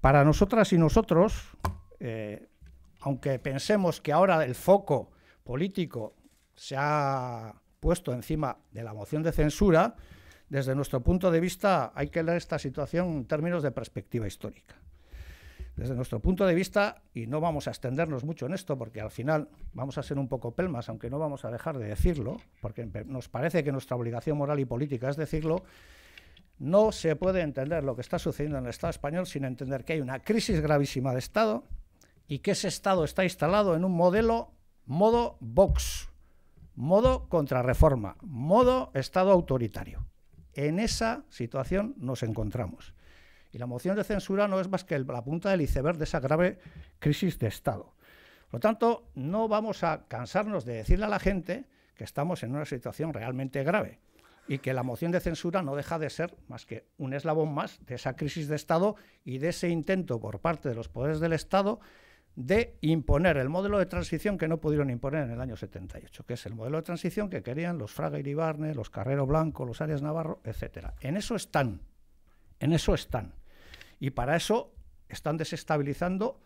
Para nosotras y nosotros, eh, aunque pensemos que ahora el foco político se ha puesto encima de la moción de censura, desde nuestro punto de vista hay que leer esta situación en términos de perspectiva histórica. Desde nuestro punto de vista, y no vamos a extendernos mucho en esto porque al final vamos a ser un poco pelmas, aunque no vamos a dejar de decirlo, porque nos parece que nuestra obligación moral y política es decirlo, no se puede entender lo que está sucediendo en el Estado español sin entender que hay una crisis gravísima de Estado y que ese Estado está instalado en un modelo modo Vox, modo contrarreforma, modo Estado autoritario. En esa situación nos encontramos. Y la moción de censura no es más que la punta del iceberg de esa grave crisis de Estado. Por lo tanto, no vamos a cansarnos de decirle a la gente que estamos en una situación realmente grave y que la moción de censura no deja de ser más que un eslabón más de esa crisis de Estado y de ese intento por parte de los poderes del Estado de imponer el modelo de transición que no pudieron imponer en el año 78, que es el modelo de transición que querían los Fraga y Ibarne, los Carrero Blanco, los Arias Navarro, etcétera. En eso están, en eso están. Y para eso están desestabilizando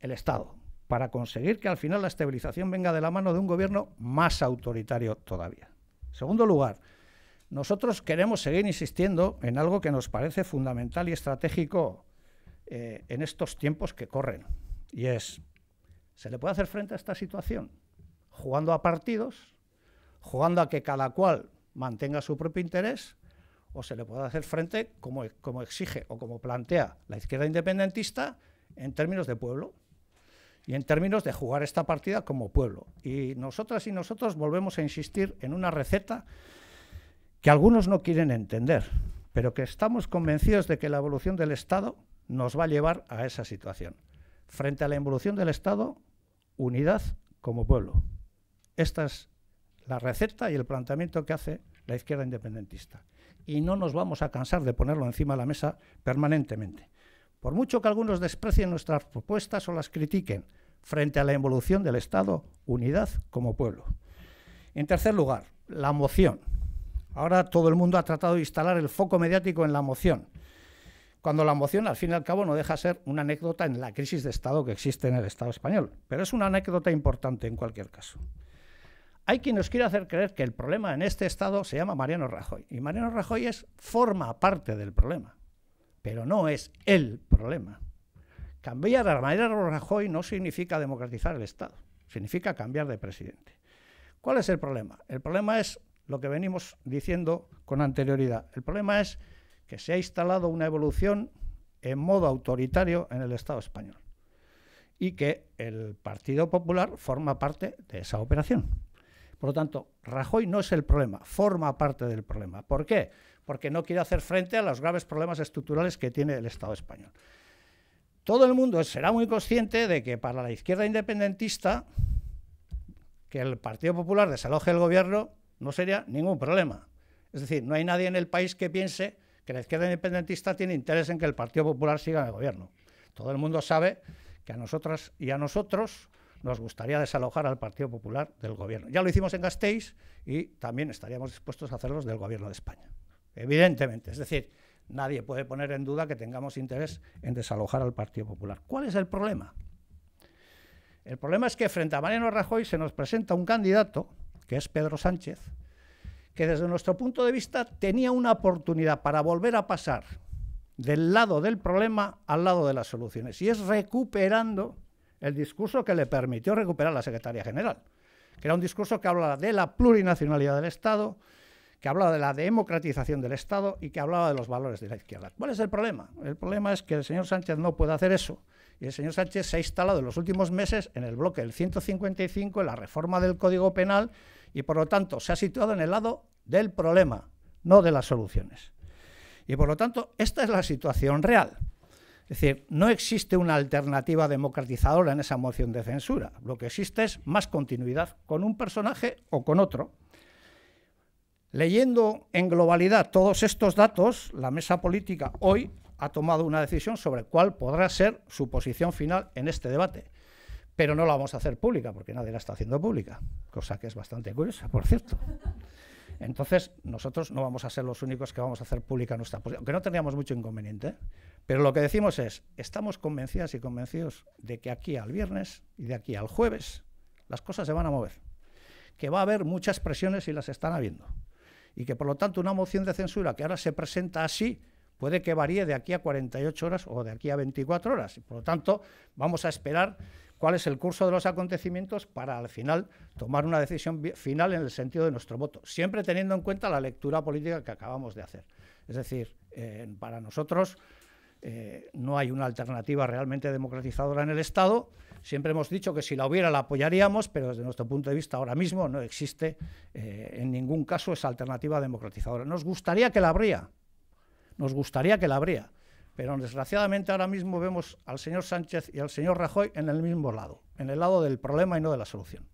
el Estado, para conseguir que al final la estabilización venga de la mano de un gobierno más autoritario todavía. Segundo lugar, nosotros queremos seguir insistiendo en algo que nos parece fundamental y estratégico eh, en estos tiempos que corren, y es, ¿se le puede hacer frente a esta situación? Jugando a partidos, jugando a que cada cual mantenga su propio interés, o se le puede hacer frente como, como exige o como plantea la izquierda independentista en términos de pueblo y en términos de jugar esta partida como pueblo. Y nosotras y nosotros volvemos a insistir en una receta que algunos no quieren entender, pero que estamos convencidos de que la evolución del Estado nos va a llevar a esa situación. Frente a la evolución del Estado, unidad como pueblo. Esta es la receta y el planteamiento que hace la izquierda independentista. Y no nos vamos a cansar de ponerlo encima de la mesa permanentemente. Por mucho que algunos desprecien nuestras propuestas o las critiquen, frente a la evolución del Estado, unidad como pueblo. En tercer lugar, la moción. Ahora todo el mundo ha tratado de instalar el foco mediático en la moción, cuando la moción al fin y al cabo no deja ser una anécdota en la crisis de Estado que existe en el Estado español, pero es una anécdota importante en cualquier caso. Hay quien nos quiere hacer creer que el problema en este Estado se llama Mariano Rajoy, y Mariano Rajoy es, forma parte del problema, pero no es el problema. Cambiar a Mariano Rajoy no significa democratizar el Estado, significa cambiar de presidente. ¿Cuál es el problema? El problema es lo que venimos diciendo con anterioridad. El problema es que se ha instalado una evolución en modo autoritario en el Estado español y que el Partido Popular forma parte de esa operación. Por lo tanto, Rajoy no es el problema, forma parte del problema. ¿Por qué? Porque no quiere hacer frente a los graves problemas estructurales que tiene el Estado español. Todo el mundo será muy consciente de que para la izquierda independentista, que el Partido Popular desaloje el gobierno no sería ningún problema. Es decir, no hay nadie en el país que piense que la izquierda independentista tiene interés en que el Partido Popular siga en el gobierno. Todo el mundo sabe que a nosotras y a nosotros nos gustaría desalojar al Partido Popular del gobierno. Ya lo hicimos en Gasteiz y también estaríamos dispuestos a hacerlos del gobierno de España. Evidentemente, es decir, nadie puede poner en duda que tengamos interés en desalojar al Partido Popular. ¿Cuál es el problema? El problema es que frente a Mariano Rajoy se nos presenta un candidato que es Pedro Sánchez, que desde nuestro punto de vista tenía una oportunidad para volver a pasar del lado del problema al lado de las soluciones. Y es recuperando el discurso que le permitió recuperar la Secretaría General, que era un discurso que hablaba de la plurinacionalidad del Estado, que hablaba de la democratización del Estado y que hablaba de los valores de la izquierda. ¿Cuál es el problema? El problema es que el señor Sánchez no puede hacer eso. Y el señor Sánchez se ha instalado en los últimos meses en el bloque del 155, en la reforma del Código Penal y por lo tanto se ha situado en el lado del problema, no de las soluciones. Y por lo tanto, esta es la situación real. Es decir, no existe una alternativa democratizadora en esa moción de censura. Lo que existe es más continuidad con un personaje o con otro. Leyendo en globalidad todos estos datos, la mesa política hoy ha tomado una decisión sobre cuál podrá ser su posición final en este debate pero no la vamos a hacer pública porque nadie la está haciendo pública, cosa que es bastante curiosa, por cierto. Entonces, nosotros no vamos a ser los únicos que vamos a hacer pública nuestra posición, aunque no teníamos mucho inconveniente, ¿eh? pero lo que decimos es, estamos convencidas y convencidos de que aquí al viernes y de aquí al jueves las cosas se van a mover, que va a haber muchas presiones y las están habiendo, y que por lo tanto una moción de censura que ahora se presenta así puede que varíe de aquí a 48 horas o de aquí a 24 horas. Por lo tanto, vamos a esperar cuál es el curso de los acontecimientos para al final tomar una decisión final en el sentido de nuestro voto, siempre teniendo en cuenta la lectura política que acabamos de hacer. Es decir, eh, para nosotros eh, no hay una alternativa realmente democratizadora en el Estado. Siempre hemos dicho que si la hubiera la apoyaríamos, pero desde nuestro punto de vista ahora mismo no existe eh, en ningún caso esa alternativa democratizadora. Nos gustaría que la habría, nos gustaría que la habría, pero desgraciadamente ahora mismo vemos al señor Sánchez y al señor Rajoy en el mismo lado, en el lado del problema y no de la solución.